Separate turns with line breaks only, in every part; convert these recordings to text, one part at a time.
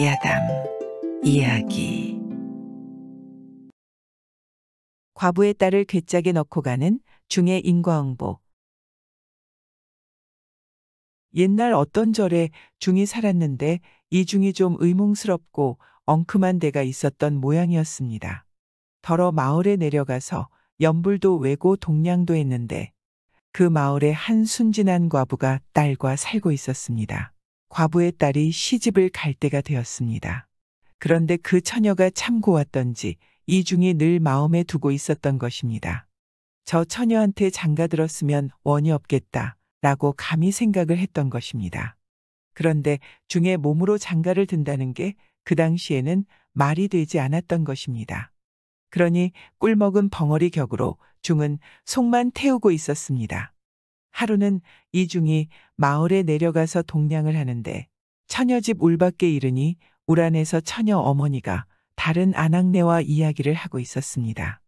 야담 이야기 과부의 딸을 괴짜게 넣고 가는 중의 인과응보 옛날 어떤 절에 중이 살았는데 이 중이 좀 의몽스럽고 엉큼한 데가 있었던 모양이었습니다. 더러 마을에 내려가서 연불도 외고 동량도 했는데 그 마을에 한 순진한 과부가 딸과 살고 있었습니다. 과부의 딸이 시집을 갈 때가 되었습니다. 그런데 그 처녀가 참 고왔던지 이중이 늘 마음에 두고 있었던 것입니다. 저 처녀한테 장가 들었으면 원이 없겠다 라고 감히 생각을 했던 것입니다. 그런데 중에 몸으로 장가를 든다는 게 그 당시에는 말이 되지 않았던 것입니다. 그러니 꿀먹은 벙어리 격으로 중은 속만 태우고 있었습니다. 하루는 이중이 마을에 내려가서 동냥을 하는데 처녀집 울밖에 이르니 울 안에서 처녀 어머니가 다른 아낙네와 이야기를 하고 있었습니다.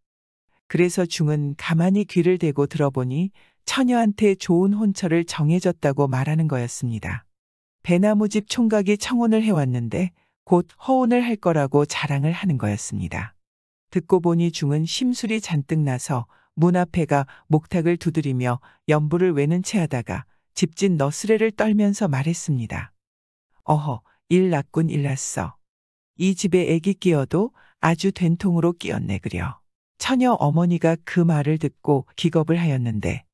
그래서 중은 가만히 귀를 대고 들어보니 처녀한테 좋은 혼처를 정해줬다고 말하는 거였습니다. 배나무집 총각이 청혼을 해왔는데 곧 허혼을 할 거라고 자랑을 하는 거였습니다. 듣고 보니 중은 심술이 잔뜩 나서 문 앞에가 목탁을 두드리며 연부를 외는 채 하다가 집진 너스레를 떨면서 말했습니다. 어허, 일 났군 일 났어. 이 집에 애기 끼어도 아주 된통으로 끼었네 그려. 처녀 어머니가 그 말을 듣고 기겁을 하였는데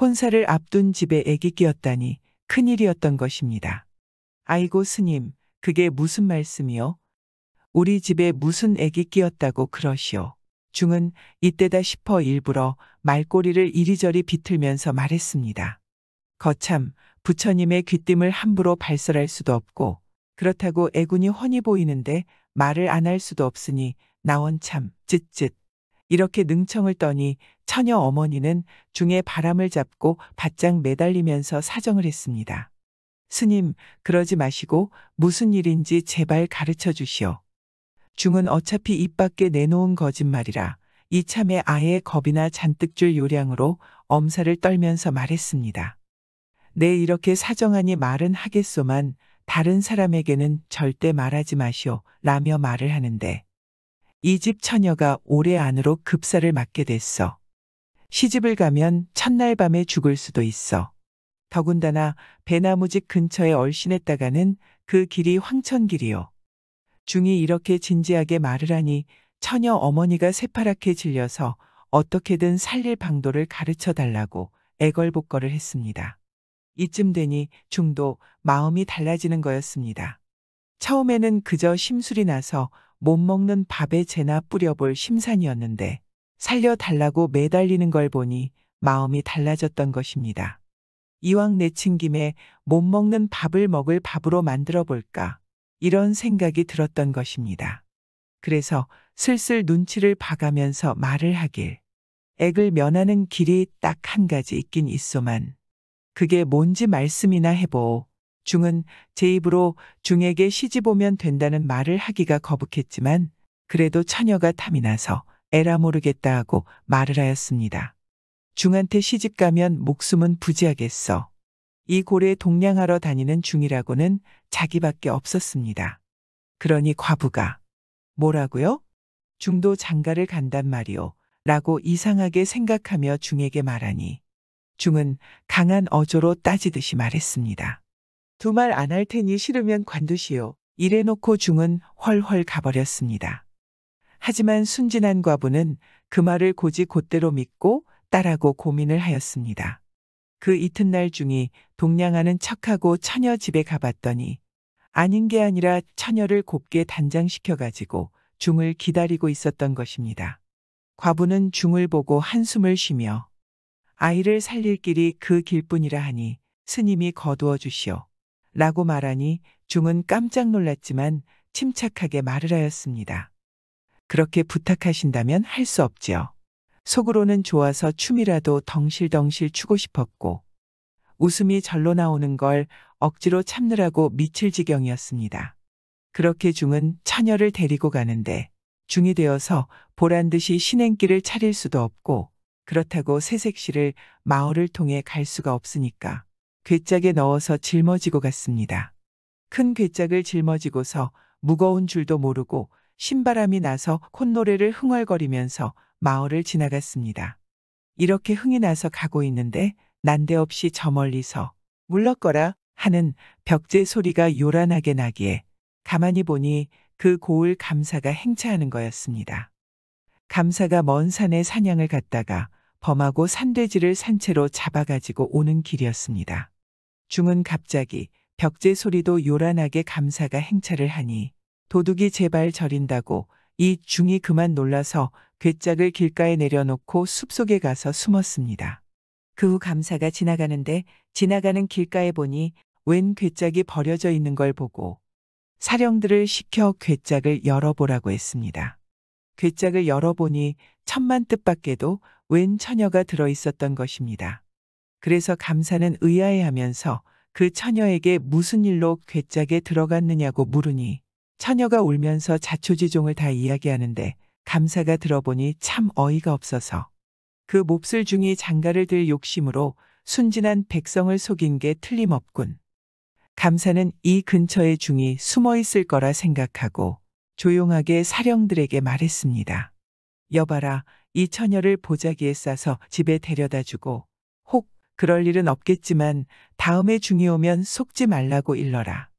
혼사를 앞둔 집에 애기 끼었다니 큰일이었던 것입니다. 아이고 스님, 그게 무슨 말씀이요? 우리 집에 무슨 애기 끼었다고 그러시오. 중은 이때다 싶어 일부러 말꼬리를 이리저리 비틀면서 말했습니다. 거참 부처님의 귀띔을 함부로 발설할 수도 없고 그렇다고 애군이 훤히 보이는데 말을 안 할 수도 없으니 나원 참 쯧쯧 이렇게 능청을 떠니 처녀 어머니는 중에 바람을 잡고 바짝 매달리면서 사정을 했습니다. 스님, 그러지 마시고 무슨 일인지 제발 가르쳐 주시오. 중은 어차피 입 밖에 내놓은 거짓말이라 이참에 아예 겁이나 잔뜩 줄 요량으로 엄살을 떨면서 말했습니다. 내 네, 이렇게 사정하니 말은 하겠소만 다른 사람에게는 절대 말하지 마시오 라며 말을 하는데 이 집 처녀가 올해 안으로 급사를 맞게 됐어. 시집을 가면 첫날 밤에 죽을 수도 있어. 더군다나 배나무집 근처에 얼씬했다가는 그 길이 황천길이요. 중이 이렇게 진지하게 말을 하니 처녀 어머니가 새파랗게 질려서 어떻게든 살릴 방도를 가르쳐 달라고 애걸복걸을 했습니다. 이쯤 되니 중도 마음이 달라지는 거였습니다. 처음에는 그저 심술이 나서 못 먹는 밥에 재나 뿌려볼 심산이었는데 살려달라고 매달리는 걸 보니 마음이 달라졌던 것입니다. 이왕 내친 김에 못 먹는 밥을 먹을 밥으로 만들어 볼까 이런 생각이 들었던 것입니다. 그래서 슬슬 눈치를 봐가면서 말을 하길. 액을 면하는 길이 딱 한 가지 있긴 있소만. 그게 뭔지 말씀이나 해보. 중은 제 입으로 중에게 시집 오면 된다는 말을 하기가 거북했지만 그래도 처녀가 탐이 나서 에라 모르겠다 하고 말을 하였습니다. 중한테 시집 가면 목숨은 부지하겠어. 이 고래 동냥하러 다니는 중이라고는 자기밖에 없었습니다. 그러니 과부가 뭐라고요? 중도 장가를 간단 말이오. 라고 이상하게 생각하며 중에게 말하니 중은 강한 어조로 따지듯이 말했습니다. 두 말 안 할 테니 싫으면 관두시오. 이래놓고 중은 헐헐 가버렸습니다. 하지만 순진한 과부는 그 말을 고지 곧대로 믿고 따라고 고민을 하였습니다. 그 이튿날 중이 동냥하는 척하고 처녀 집에 가봤더니 아닌 게 아니라 처녀를 곱게 단장시켜가지고 중을 기다리고 있었던 것입니다. 과부는 중을 보고 한숨을 쉬며 아이를 살릴 길이 그 길뿐이라 하니 스님이 거두어 주시오. 라고 말하니 중은 깜짝 놀랐지만 침착하게 말을 하였습니다. 그렇게 부탁하신다면 할 수 없지요. 속으로는 좋아서 춤이라도 덩실덩실 추고 싶었고 웃음이 절로 나오는 걸 억지로 참느라고 미칠 지경이었습니다. 그렇게 중은 처녀를 데리고 가는데 중이 되어서 보란 듯이 신행길을 차릴 수도 없고 그렇다고 새색시를 마을을 통해 갈 수가 없으니까 괴짝에 넣어서 짊어지고 갔습니다. 큰 괴짝을 짊어지고서 무거운 줄도 모르고 신바람이 나서 콧노래를 흥얼거리면서 마을을 지나갔습니다. 이렇게 흥이 나서 가고 있는데 난데없이 저 멀리서 물러거라 하는 벽제 소리가 요란하게 나기에 가만히 보니 그 고을 감사가 행차하는 거였습니다. 감사가 먼 산에 사냥을 갔다가 범하고 산돼지를 산채로 잡아가지고 오는 길이었습니다. 중은 갑자기 벽제 소리도 요란하게 감사가 행차를 하니 도둑이 제발 저린다고 이 중이 그만 놀라서 괴짝을 길가에 내려놓고 숲속에 가서 숨었습니다. 그 후 감사가 지나가는데 지나가는 길가에 보니 웬 괴짝이 버려져 있는 걸 보고 사령들을 시켜 괴짝을 열어보라고 했습니다. 괴짝을 열어보니 천만 뜻밖에도 웬 처녀가 들어있었던 것입니다. 그래서 감사는 의아해하면서 그 처녀에게 무슨 일로 괴짝에 들어갔느냐고 물으니 처녀가 울면서 자초지종을 다 이야기하는데 감사가 들어보니 참 어이가 없어서 그 몹쓸 중이 장가를 들 욕심으로 순진한 백성을 속인 게 틀림없군. 감사는 이 근처에 중이 숨어 있을 거라 생각하고 조용하게 사령들에게 말했습니다. 여봐라, 이 처녀를 보자기에 싸서 집에 데려다 주고 혹 그럴 일은 없겠지만 다음에 중이 오면 속지 말라고 일러라.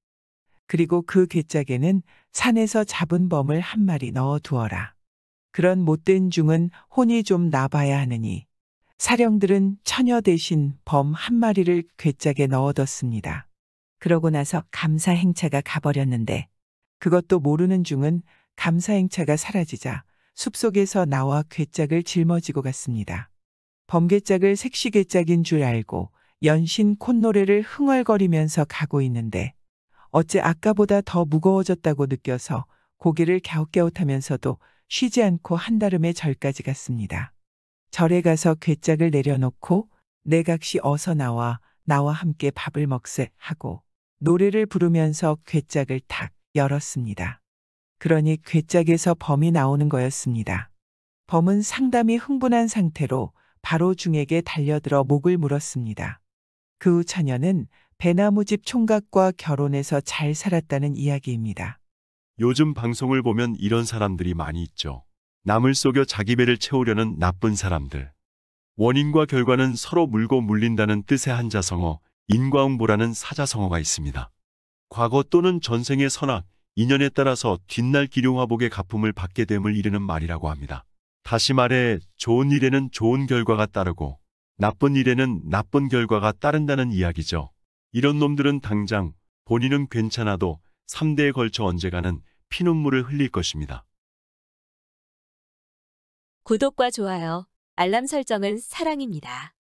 그리고 그 괴짝에는 산에서 잡은 범을 한 마리 넣어 두어라. 그런 못된 중은 혼이 좀 나봐야 하느니 사령들은 처녀 대신 범 한 마리를 괴짝에 넣어뒀습니다. 그러고 나서 감사 행차가 가버렸는데 그것도 모르는 중은 감사 행차가 사라지자 숲속에서 나와 괴짝을 짊어지고 갔습니다. 범괴짝을 색시괴짝인 줄 알고 연신 콧노래를 흥얼거리면서 가고 있는데 어째 아까보다 더 무거워졌다고 느껴서 고개를 갸웃갸웃하면서도 쉬지 않고 한다름의 절까지 갔습니다. 절에 가서 괴짝을 내려놓고 내각시 어서 나와 나와 함께 밥을 먹세 하고 노래를 부르면서 괴짝을 탁 열었습니다. 그러니 괴짝에서 범이 나오는 거였습니다. 범은 상담이 흥분한 상태로 바로 중에게 달려들어 목을 물었습니다. 그 후 처녀는 배나무집 총각과 결혼해서 잘 살았다는 이야기입니다. 요즘 방송을 보면 이런 사람들이 많이 있죠. 남을 속여 자기 배를 채우려는 나쁜 사람들. 원인과 결과는 서로 물고 물린다는 뜻의 한자성어, 인과응보라는 사자성어가 있습니다. 과거 또는 전생의 선악, 인연에 따라서 뒷날 기룡화복의 가품을 받게 됨을 이르는 말이라고 합니다. 다시 말해 좋은 일에는 좋은 결과가 따르고 나쁜 일에는 나쁜 결과가 따른다는 이야기죠. 이런 놈들은 당장 본인은 괜찮아도 3대에 걸쳐 언제가는 피눈물을 흘릴 것입니다. 구독과 좋아요, 알람 설정은 사랑입니다.